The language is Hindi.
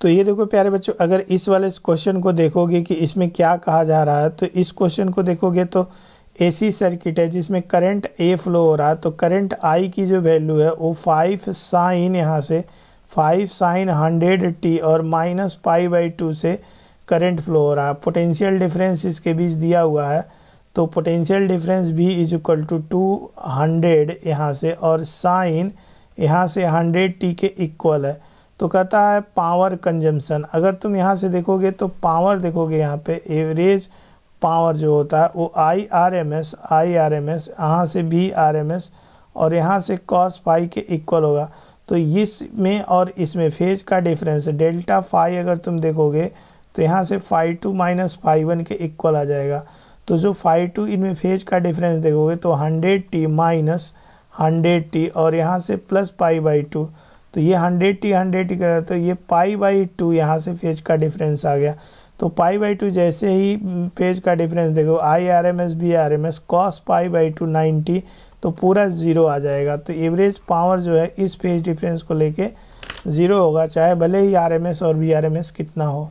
तो ये देखो प्यारे बच्चों अगर इस वाले इस क्वेश्चन को देखोगे कि इसमें क्या कहा जा रहा है तो इस क्वेश्चन को देखोगे तो एसी सर्किट है जिसमें करंट ए फ्लो हो रहा है तो करंट आई की जो वैल्यू है वो फाइव साइन यहाँ से फाइव साइन हंड्रेड टी और माइनस पाई बाई टू से करंट फ्लो हो रहा है पोटेंशियल डिफरेंस इसके बीच दिया हुआ है तो पोटेंशियल डिफरेंस भी is equal to two hundred यहाँ से और साइन यहाँ से हंड्रेड टी के इक्वल है तो कहता है पावर कंजम्पशन अगर तुम यहाँ से देखोगे तो पावर देखोगे यहाँ पे एवरेज पावर जो होता है वो I R M S I R M S यहाँ से बी आर एम एस और यहाँ से कॉस फाई के इक्वल होगा तो इसमें और इसमें फेज का डिफरेंस डेल्टा फाई अगर तुम देखोगे तो यहाँ से five two minus phi one के इक्वल आ जाएगा तो जो फाइव टू इनमें फेज का डिफरेंस देखोगे तो hundred t minus hundred t और यहाँ से प्लस फाई बाई टू तो ये हंड्रेड टी हंड्रेड टी करा तो ये पाई बाई टू यहाँ से फेज का डिफरेंस आ गया तो पाई बाई टू जैसे ही पेज का डिफरेंस देखो I R M S B R M S cos pi by two ninety तो पूरा ज़ीरो आ जाएगा तो एवरेज पावर जो है इस फेज डिफरेंस को लेके ज़ीरो होगा चाहे भले ही आर एम एस और बी आर एम एस कितना हो